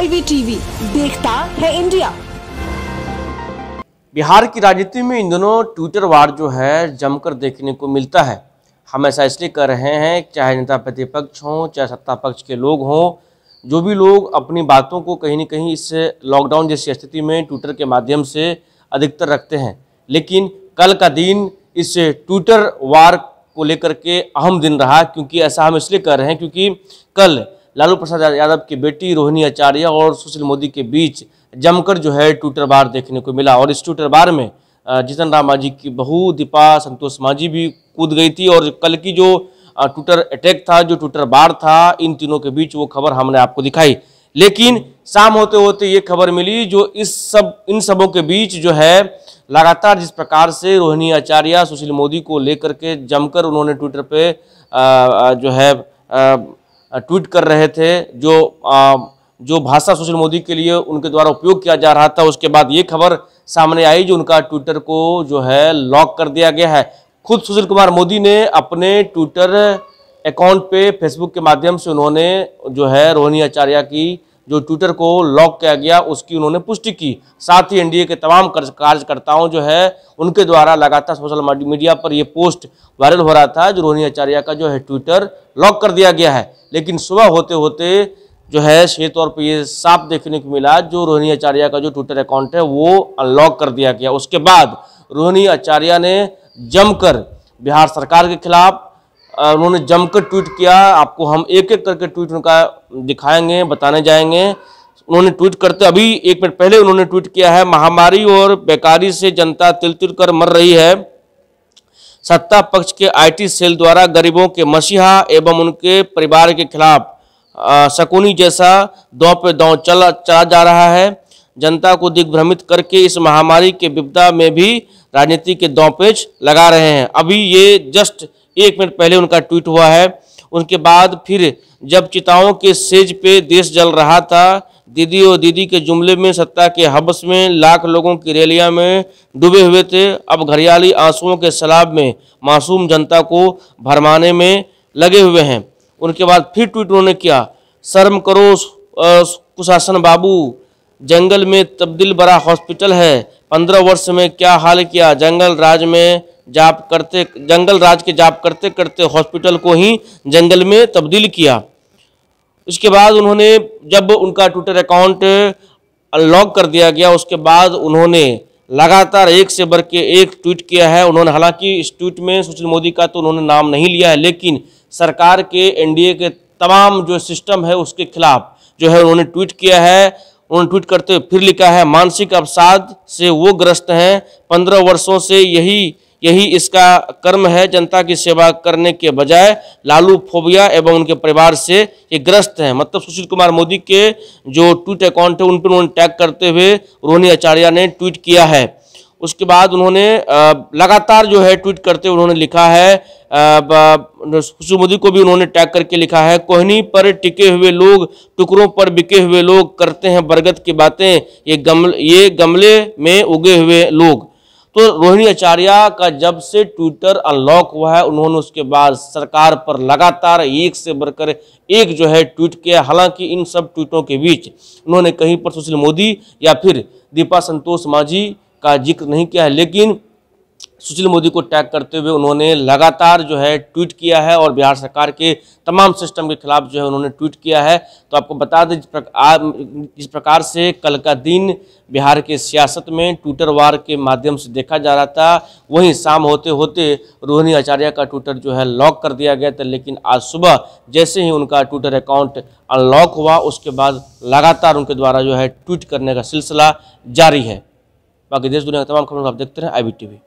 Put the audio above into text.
TV देखता है India Bihar की राजनीति में इन दोनों ट्विटर वार जो है जमकर देखने को मिलता है हम ऐसा इसलिए कर रहे हैं चाहे नेता प्रतिपक्ष हो चाहे सत्ता पक्ष के लोग हों जो भी लोग अपनी बातों को कहीं ना कहीं इस लॉकडाउन जैसी स्थिति में ट्विटर के माध्यम से अधिकतर रखते हैं लेकिन कल का दिन इस ट्विटर वार को लेकर के अहम दिन रहा क्योंकि ऐसा हम इसलिए कर रहे हैं क्योंकि कल लालू प्रसाद यादव की बेटी रोहिणी आचार्य और सुशील मोदी के बीच जमकर जो है ट्विटर बार देखने को मिला और इस ट्विटर बार में जीतन राम मांझी की बहू दीपा संतोष मांझी भी कूद गई थी और कल की जो ट्विटर अटैक था जो ट्विटर बार था इन तीनों के बीच वो खबर हमने आपको दिखाई लेकिन शाम होते होते ये खबर मिली जो इस सब इन सबों के बीच जो है लगातार जिस प्रकार से रोहिणी आचार्य सुशील मोदी को लेकर के जमकर उन्होंने ट्विटर पे आ, जो है आ, ट्वीट कर रहे थे जो आ, जो भाषा सुशील मोदी के लिए उनके द्वारा उपयोग किया जा रहा था उसके बाद ये खबर सामने आई जो उनका ट्विटर को जो है लॉक कर दिया गया है खुद सुशील कुमार मोदी ने अपने ट्विटर अकाउंट पे फेसबुक के माध्यम से उन्होंने जो है रोहिणी आचार्य की जो ट्विटर को लॉक किया गया उसकी उन्होंने पुष्टि की साथ ही एनडीए के तमाम कार्यकर्ताओं जो है उनके द्वारा लगातार सोशल मीडिया पर यह पोस्ट वायरल हो रहा था जो रोहिणी आचार्य का जो है ट्विटर लॉक कर दिया गया है लेकिन सुबह होते होते जो है सीधे तौर पर यह साफ देखने को मिला जो रोहिणी आचार्य का जो ट्विटर अकाउंट है वो अनलॉक कर दिया गया उसके बाद रोहिणी आचार्य ने जमकर बिहार सरकार के खिलाफ उन्होंने जमकर ट्वीट किया आपको हम एक एक करके ट्वीट उनका दिखाएंगे बताने जाएंगे उन्होंने ट्वीट करते अभी एक मिनट पहले उन्होंने ट्वीट किया है महामारी और बेकारी से जनता तिल तिल कर मर रही है सत्ता पक्ष के आईटी सेल द्वारा गरीबों के मसीहा एवं उनके परिवार के खिलाफ शकुनी जैसा दौ पे दौ चला चला जा रहा है जनता को दिग्भ्रमित करके इस महामारी के विपदा में भी राजनीति के दौपेच लगा रहे हैं अभी ये जस्ट एक मिनट पहले उनका ट्वीट हुआ है उनके बाद फिर जब चिताओं के सेज पे देश जल रहा था दीदी और दीदी के जुमले में सत्ता के हबस में लाख लोगों की रैलियां में डूबे हुए थे अब घरियाली आंसुओं के सलाब में मासूम जनता को भरमाने में लगे हुए हैं उनके बाद फिर ट्वीट उन्होंने किया शर्म करो कुशासन बाबू जंगल में तब्दील बड़ा हॉस्पिटल है पंद्रह वर्ष में क्या हाल किया जंगल राज में जाप करते जंगल राज के जाप करते करते हॉस्पिटल को ही जंगल में तब्दील किया उसके बाद उन्होंने जब उनका ट्विटर अकाउंट अनलॉक कर दिया गया उसके बाद उन्होंने लगातार एक से बढ़ के एक ट्वीट किया है उन्होंने हालांकि इस ट्वीट में सुशील मोदी का तो उन्होंने नाम नहीं लिया है लेकिन सरकार के एनडीए के तमाम जो सिस्टम है उसके खिलाफ जो है उन्होंने ट्वीट किया है उन्होंने ट्वीट करते हुए फिर लिखा है मानसिक अवसाद से वो ग्रस्त हैं पंद्रह वर्षों से यही यही इसका कर्म है जनता की सेवा करने के बजाय लालू फोबिया एवं उनके परिवार से ये ग्रस्त हैं मतलब सुशील कुमार मोदी के जो ट्वीट अकाउंट है उन पर उन्होंने टैग करते हुए रोहिणी आचार्य ने ट्वीट किया है उसके बाद उन्होंने लगातार जो है ट्वीट करते हुए उन्होंने लिखा है सुशील मोदी को भी उन्होंने टैग करके लिखा है कोहनी पर टिके हुए लोग टुकड़ों पर बिके हुए लोग करते हैं बरगद की बातें ये गमले ये गमले में उगे हुए लोग तो रोहिणी आचार्य का जब से ट्विटर अनलॉक हुआ है उन्होंने उसके बाद सरकार पर लगातार एक से बढ़कर एक जो है ट्वीट किया हालांकि इन सब ट्वीटों के बीच उन्होंने कहीं पर सुशील मोदी या फिर दीपा संतोष मांझी का जिक्र नहीं किया है लेकिन सुशील मोदी को टैग करते हुए उन्होंने लगातार जो है ट्वीट किया है और बिहार सरकार के तमाम सिस्टम के खिलाफ जो है उन्होंने ट्वीट किया है तो आपको बता दें जिस प्रकार से कल का दिन बिहार के सियासत में ट्विटर वार के माध्यम से देखा जा रहा था वहीं शाम होते होते रोहिणी आचार्य का ट्विटर जो है लॉक कर दिया गया था लेकिन आज सुबह जैसे ही उनका ट्विटर अकाउंट अनलॉक हुआ उसके बाद लगातार उनके द्वारा जो है ट्वीट करने का सिलसिला जारी है बाकी देश दुनिया की तमाम खबरों को आप देखते रहे आई टीवी